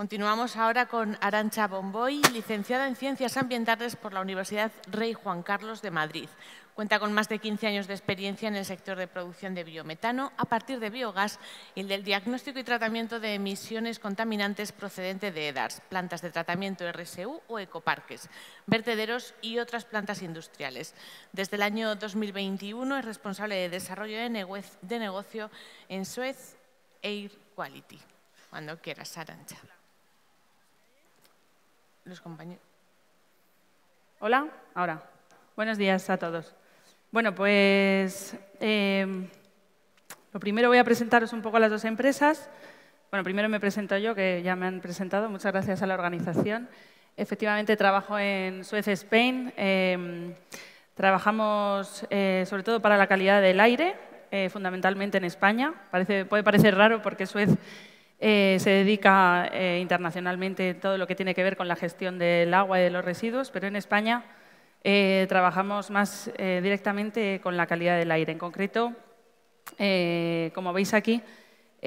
Continuamos ahora con Arancha Bomboy, licenciada en Ciencias Ambientales por la Universidad Rey Juan Carlos de Madrid. Cuenta con más de 15 años de experiencia en el sector de producción de biometano a partir de biogás y el del diagnóstico y tratamiento de emisiones contaminantes procedente de EDARS, plantas de tratamiento RSU o ecoparques, vertederos y otras plantas industriales. Desde el año 2021 es responsable de desarrollo de negocio en Suez Air Quality. Cuando quieras, Arancha compañeros. Hola, ahora. Buenos días a todos. Bueno, pues eh, lo primero voy a presentaros un poco las dos empresas. Bueno, primero me presento yo, que ya me han presentado. Muchas gracias a la organización. Efectivamente, trabajo en Suez Spain. Em, trabajamos eh, sobre todo para la calidad del aire, eh, fundamentalmente en España. puede parecer raro porque Suez eh, se dedica eh, internacionalmente todo lo que tiene que ver con la gestión del agua y de los residuos, pero en España eh, trabajamos más directamente con la calidad del aire. En concreto, como veis aquí,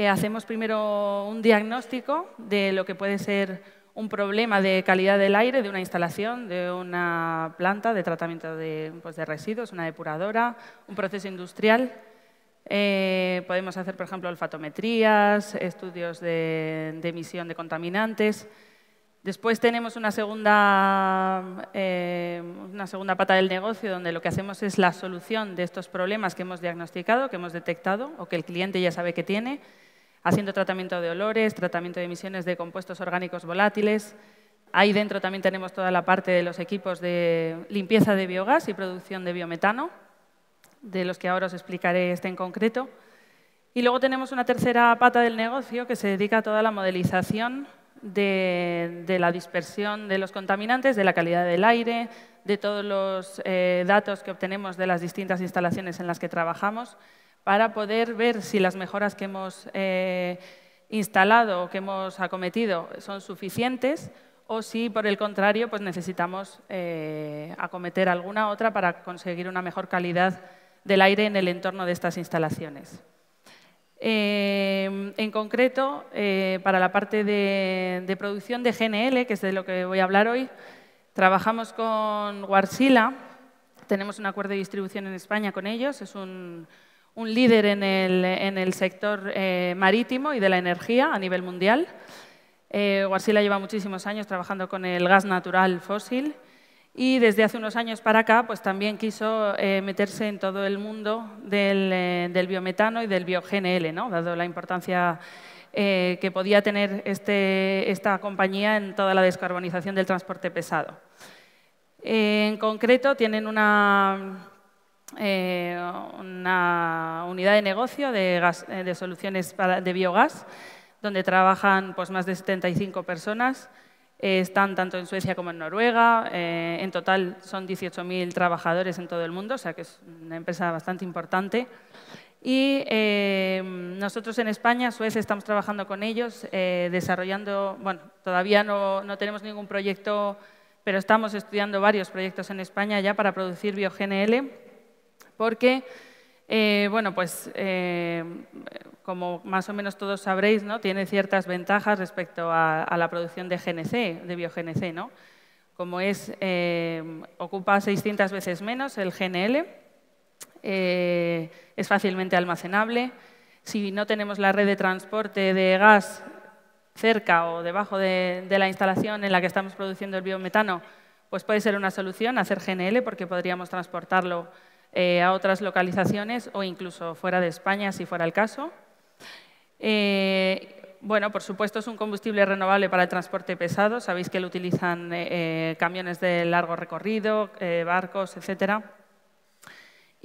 hacemos primero un diagnóstico de lo que puede ser un problema de calidad del aire de una instalación, de una planta de tratamiento de pues, residuos, una depuradora, un proceso industrial. Eh, podemos hacer, por ejemplo, olfatometrías, estudios de, emisión de contaminantes. Después tenemos una eh, una segunda pata del negocio donde lo que hacemos es la solución de estos problemas que hemos diagnosticado, que hemos detectado o que el cliente ya sabe que tiene, haciendo tratamiento de olores, tratamiento de emisiones de compuestos orgánicos volátiles. Ahí dentro también tenemos toda la parte de los equipos de limpieza de biogás y producción de biometano de los que ahora os explicaré este en concreto. Y luego tenemos una tercera pata del negocio que se dedica a toda la modelización de, la dispersión de los contaminantes, de la calidad del aire, de todos los eh, datos que obtenemos de las distintas instalaciones en las que trabajamos, para poder ver si las mejoras que hemos eh, instalado o que hemos acometido son suficientes o si, por el contrario, pues necesitamos eh, acometer alguna otra para conseguir una mejor calidad del aire en el entorno de estas instalaciones. Em, en concreto, eh, para la parte de, producción de GNL, que es de lo que voy a hablar hoy, trabajamos con Warsila, tenemos un acuerdo de distribución en España con ellos, es un, líder en el, sector eh, marítimo y de la energía a nivel mundial. Eh, Warsila lleva muchísimos años trabajando con el gas natural fósil y desde hace unos años para acá, pues, también quiso eh, meterse en todo el mundo del, eh, biometano y del bioGNL, dado la importancia eh, que podía tener este, esta compañía en toda la descarbonización del transporte pesado. en concreto, tienen una, unidad de negocio de, soluciones de biogás, donde trabajan pues, más de 75 personas, eh, están tanto en Suecia como en Noruega. Eh, en total son 18.000 trabajadores en todo el mundo, o sea que es una empresa bastante importante. Y eh, nosotros en España, Suez, estamos trabajando con ellos, desarrollando, bueno, todavía no, no tenemos ningún proyecto, pero estamos estudiando varios proyectos en España ya para producir BioGNL, porque eh, bueno, pues eh, como más o menos todos sabréis, ¿no? tiene ciertas ventajas respecto a, la producción de GNC, de bioGNC, Como es, eh, ocupa 600 veces menos el GNL, es fácilmente almacenable. Si no tenemos la red de transporte de gas cerca o debajo de, de la instalación en la que estamos produciendo el biometano, pues puede ser una solución hacer GNL porque podríamos transportarlo eh, a otras localizaciones o incluso fuera de España, si fuera el caso. Eh, bueno, por supuesto es un combustible renovable para el transporte pesado. Sabéis que lo utilizan eh, camiones de largo recorrido, barcos, etcétera.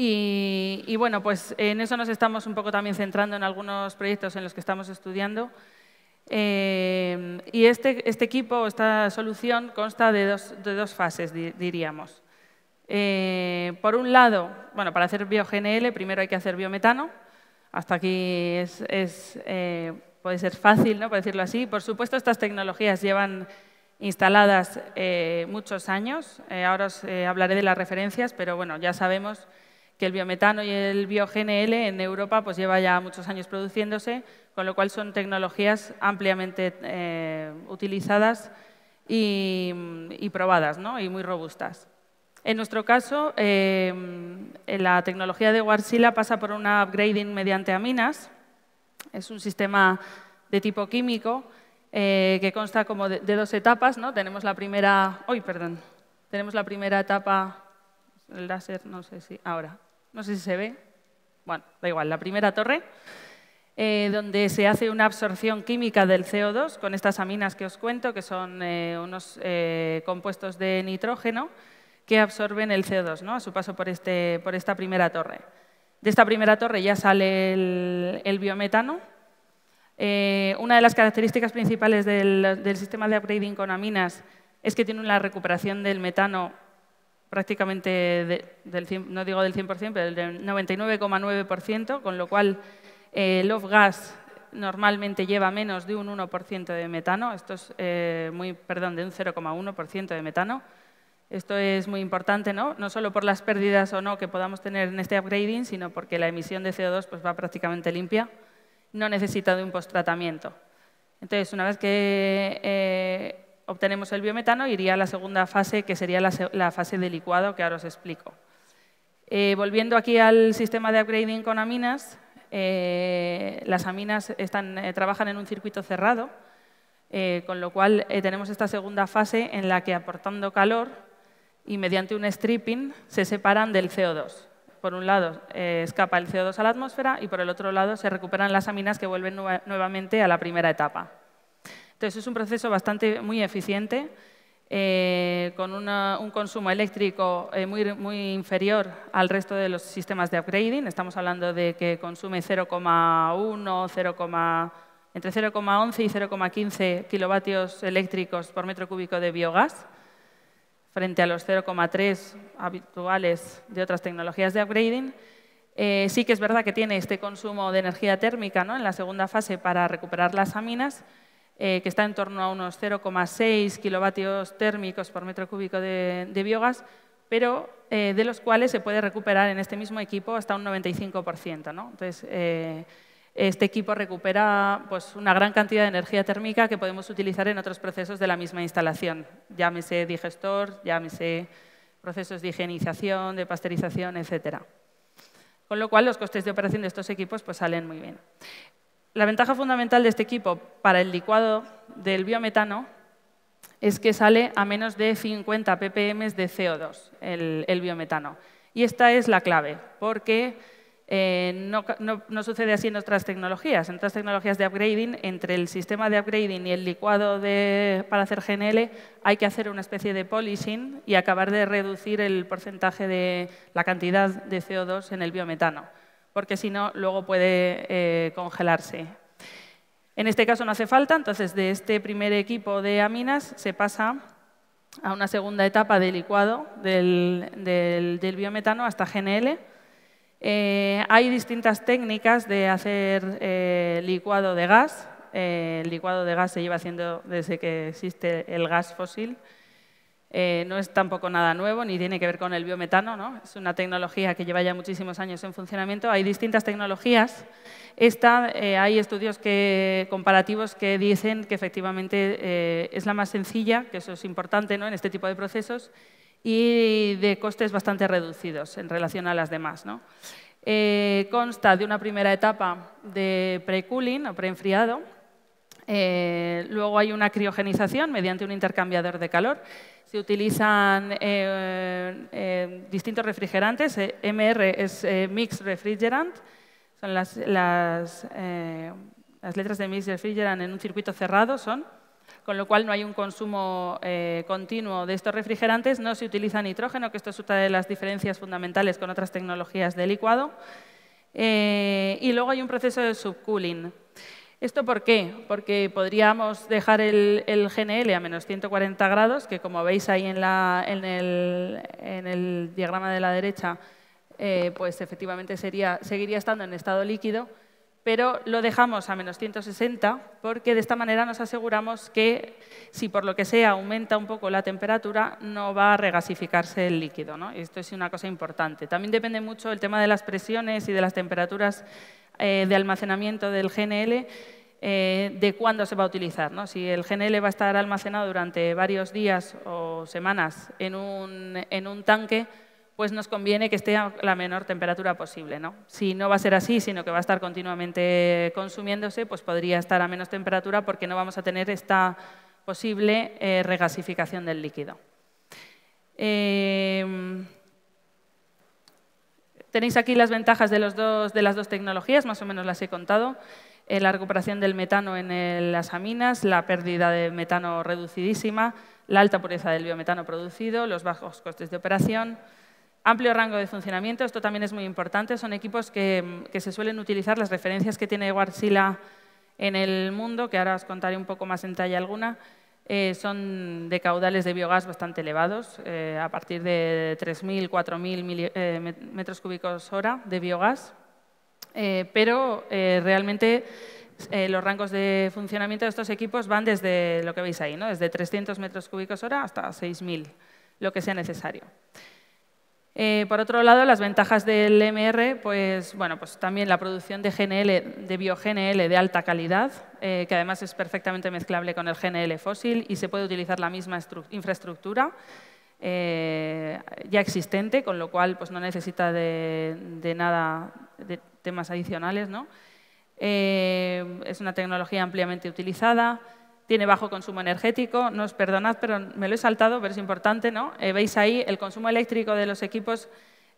Y, bueno, pues en eso nos estamos un poco también centrando en algunos proyectos en los que estamos estudiando. y este, este equipo, esta solución, consta de dos fases, diríamos. Eh, por un lado, bueno, para hacer bioGNL primero hay que hacer biometano. Hasta aquí eh, puede ser fácil, ¿no? por decirlo así. Por supuesto, estas tecnologías llevan instaladas eh, muchos años. ahora os hablaré de las referencias, pero bueno, ya sabemos que el biometano y el bioGNL en Europa pues lleva ya muchos años produciéndose, con lo cual son tecnologías ampliamente utilizadas y, probadas y muy robustas. En nuestro caso, eh, la tecnología de Warzilla pasa por un upgrading mediante aminas. Es un sistema de tipo químico eh, que consta como de, dos etapas. Tenemos la primera... perdón. Tenemos la primera etapa... El láser, no sé si... Ahora. No sé si se ve. Bueno, da igual. La primera torre, eh, donde se hace una absorción química del CO2 con estas aminas que os cuento, que son unos compuestos de nitrógeno que absorben el CO2 ¿no? a su paso por, este, por esta primera torre. De esta primera torre ya sale el, biometano. Eh, una de las características principales del, sistema de upgrading con aminas es que tiene una recuperación del metano prácticamente, del no digo del 100%, pero del 99,9%, con lo cual eh, el off-gas normalmente lleva menos de un 1% de metano, esto es eh, muy, perdón, de un 0,1% de metano. Esto es muy importante, ¿no? no solo por las pérdidas o no que podamos tener en este upgrading, sino porque la emisión de CO2 pues, va prácticamente limpia, no necesita de un postratamiento. Entonces, una vez que eh, obtenemos el biometano, iría a la segunda fase, que sería la, fase de licuado, que ahora os explico. Eh, volviendo aquí al sistema de upgrading con aminas, eh, las aminas están, trabajan en un circuito cerrado, con lo cual tenemos esta segunda fase en la que aportando calor y mediante un stripping se separan del CO2. Por un lado eh, escapa el CO2 a la atmósfera y por el otro lado se recuperan las aminas que vuelven nuevamente a la primera etapa. Entonces es un proceso bastante muy eficiente, eh, con un consumo eléctrico eh, muy, inferior al resto de los sistemas de upgrading. Estamos hablando de que consume 0,1, entre 0,11 y 0,15 kilovatios eléctricos por metro cúbico de biogás frente a los 0,3 habituales de otras tecnologías de upgrading, eh, sí que es verdad que tiene este consumo de energía térmica ¿no? en la segunda fase para recuperar las aminas, eh, que está en torno a unos 0,6 kilovatios térmicos por metro cúbico de, biogás, pero eh, de los cuales se puede recuperar en este mismo equipo hasta un 95%. ¿no? Entonces, este equipo recupera pues, una gran cantidad de energía térmica que podemos utilizar en otros procesos de la misma instalación, llámese digestor, llámese procesos de higienización, de pasteurización, etc. Con lo cual, los costes de operación de estos equipos pues, salen muy bien. La ventaja fundamental de este equipo para el licuado del biometano es que sale a menos de 50 ppm de CO2, el, el biometano. Y esta es la clave, porque eh, no, sucede así en otras tecnologías. En otras tecnologías de upgrading, entre el sistema de upgrading y el licuado para hacer GNL, hay que hacer una especie de polishing y acabar de reducir el porcentaje de la cantidad de CO2 en el biometano, porque si no, luego puede eh, congelarse. En este caso no hace falta, entonces de este primer equipo de aminas se pasa a una segunda etapa de licuado del, del biometano hasta GNL eh, hay distintas técnicas de hacer eh, licuado de gas. Eh, el licuado de gas se lleva haciendo desde que existe el gas fósil. no es tampoco nada nuevo, ni tiene que ver con el biometano. ¿no? Es una tecnología que lleva ya muchísimos años en funcionamiento. Hay distintas tecnologías. Esta, hay estudios que, comparativos que dicen que efectivamente es la más sencilla, que eso es importante ¿no? en este tipo de procesos, y de costes bastante reducidos en relación a las demás. ¿no? Eh, consta de una primera etapa de pre-cooling o preenfriado, eh, luego hay una criogenización mediante un intercambiador de calor. Se utilizan eh, eh, distintos refrigerantes, MR es Mixed Refrigerant, son las, las, las letras de Mixed Refrigerant en un circuito cerrado, son con lo cual no hay un consumo eh, continuo de estos refrigerantes, no se utiliza nitrógeno, que esto es una de las diferencias fundamentales con otras tecnologías de licuado, eh, y luego hay un proceso de subcooling. ¿Esto por qué? Porque podríamos dejar el, GNL a menos 140 grados, que como veis ahí en, el, diagrama de la derecha, eh, pues efectivamente seguiría estando en estado líquido, pero lo dejamos a menos 160 porque de esta manera nos aseguramos que si por lo que sea aumenta un poco la temperatura no va a regasificarse el líquido. ¿no? Esto es una cosa importante. También depende mucho el tema de las presiones y de las temperaturas eh, de almacenamiento del GNL. Eh, de cuándo se va a utilizar. ¿no? Si el GNL va a estar almacenado durante varios días o semanas en un, en un tanque, pues nos conviene que esté a la menor temperatura posible. ¿no? Si no va a ser así, sino que va a estar continuamente consumiéndose, pues podría estar a menos temperatura porque no vamos a tener esta posible eh, regasificación del líquido. Em, tenéis aquí las ventajas de, las dos tecnologías, más o menos las he contado. Eh, la recuperación del metano en las aminas, la pérdida de metano reducidísima, la alta pureza del biometano producido, los bajos costes de operación, Amplio rango de funcionamiento, esto también es muy importante. Son equipos que, se suelen utilizar, las referencias que tiene Guarsila en el mundo, que ahora os contaré un poco más en talla alguna, eh, son de caudales de biogás bastante elevados, eh, a partir de 3.000, 4.000 eh, metros cúbicos hora de biogás. pero realmente los rangos de funcionamiento de estos equipos van desde lo que veis ahí, ¿no? desde 300 metros cúbicos hora hasta 6.000, lo que sea necesario. Eh, por otro lado, las ventajas del MR, pues bueno, pues también la producción de GNL, de bioGNL de alta calidad, eh, que además es perfectamente mezclable con el GNL fósil y se puede utilizar la misma infraestructura eh, ya existente, con lo cual pues, no necesita de, nada de temas adicionales, es una tecnología ampliamente utilizada tiene bajo consumo energético. no os perdonad, pero me lo he saltado, pero es importante, ¿no? Eh, veis ahí, el consumo eléctrico de los equipos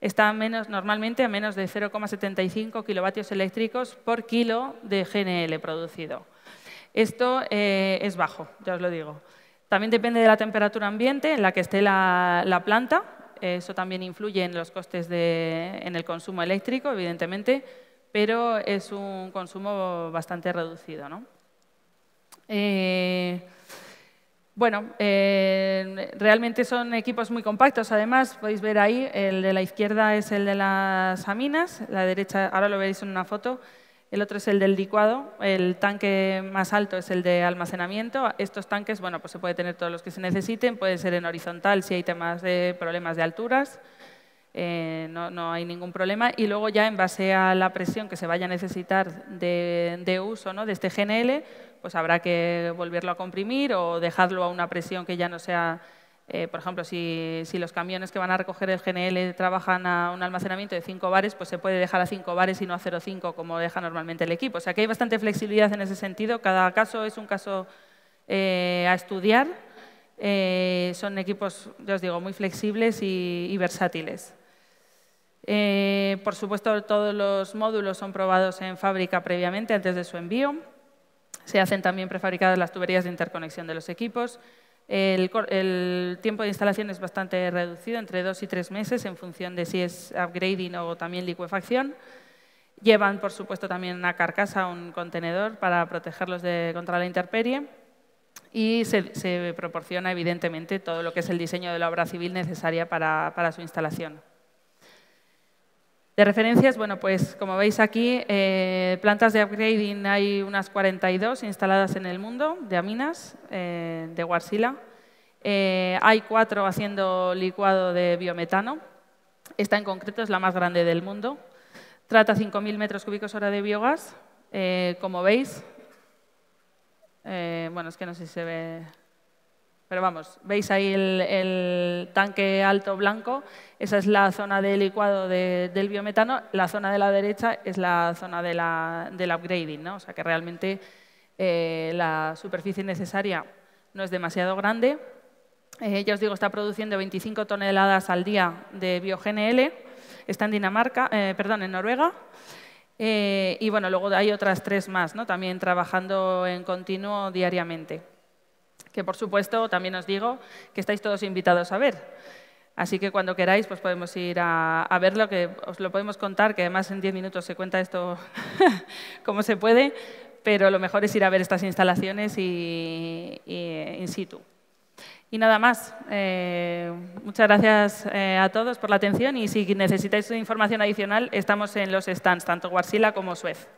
está menos, normalmente a menos de 0,75 kilovatios eléctricos por kilo de GNL producido. Esto eh, es bajo, ya os lo digo. También depende de la temperatura ambiente en la que esté la, la planta. Eso también influye en los costes de, en el consumo eléctrico, evidentemente, pero es un consumo bastante reducido. ¿no? Eh, bueno, eh, realmente son equipos muy compactos. Además, podéis ver ahí, el de la izquierda es el de las aminas, la derecha, ahora lo veréis en una foto, el otro es el del licuado, el tanque más alto es el de almacenamiento. Estos tanques, bueno, pues se puede tener todos los que se necesiten, puede ser en horizontal si hay temas de problemas de alturas, eh, no, hay ningún problema. Y luego ya en base a la presión que se vaya a necesitar de, uso ¿no? de este GNL, pues habrá que volverlo a comprimir o dejarlo a una presión que ya no sea, eh, por ejemplo, si, los camiones que van a recoger el GNL trabajan a un almacenamiento de 5 bares, pues se puede dejar a 5 bares y no a 0,5 como deja normalmente el equipo. O sea que hay bastante flexibilidad en ese sentido. Cada caso es un caso eh, a estudiar. Eh, son equipos, ya os digo, muy flexibles y versátiles. por supuesto, todos los módulos son probados en fábrica previamente antes de su envío. Se hacen también prefabricadas las tuberías de interconexión de los equipos. El, tiempo de instalación es bastante reducido, entre dos y tres meses, en función de si es upgrading o también licuefacción. Llevan, por supuesto, también una carcasa, un contenedor para protegerlos de, contra la intemperie. Y se, proporciona, evidentemente, todo lo que es el diseño de la obra civil necesaria para su instalación. De referencias, bueno, pues como veis aquí, eh, plantas de upgrading hay unas 42 instaladas en el mundo, de aminas, eh, de Warsila. Eh, hay cuatro haciendo licuado de biometano. Esta en concreto es la más grande del mundo. Trata 5.000 metros cúbicos hora de biogás. como veis, bueno, es que no sé si se ve pero vamos, veis ahí el, tanque alto blanco, esa es la zona de licuado del biometano, la zona de la derecha es la zona del upgrading, ¿no? o sea que realmente eh, la superficie necesaria no es demasiado grande. Eh, ya os digo, está produciendo 25 toneladas al día de bioGNL, está en Dinamarca, eh, perdón, en Noruega. y bueno, luego hay otras tres más, ¿no? También trabajando en continuo diariamente que por supuesto también os digo que estáis todos invitados a ver. Así que cuando queráis, pues podemos ir a, verlo, que os lo podemos contar, que además en 10 minutos se cuenta esto como se puede, pero lo mejor es ir a ver estas instalaciones eh, in situ. Y nada más. Eh, muchas gracias eh, a todos por la atención y si necesitáis información adicional, estamos en los stands, tanto Guarsila como Suez.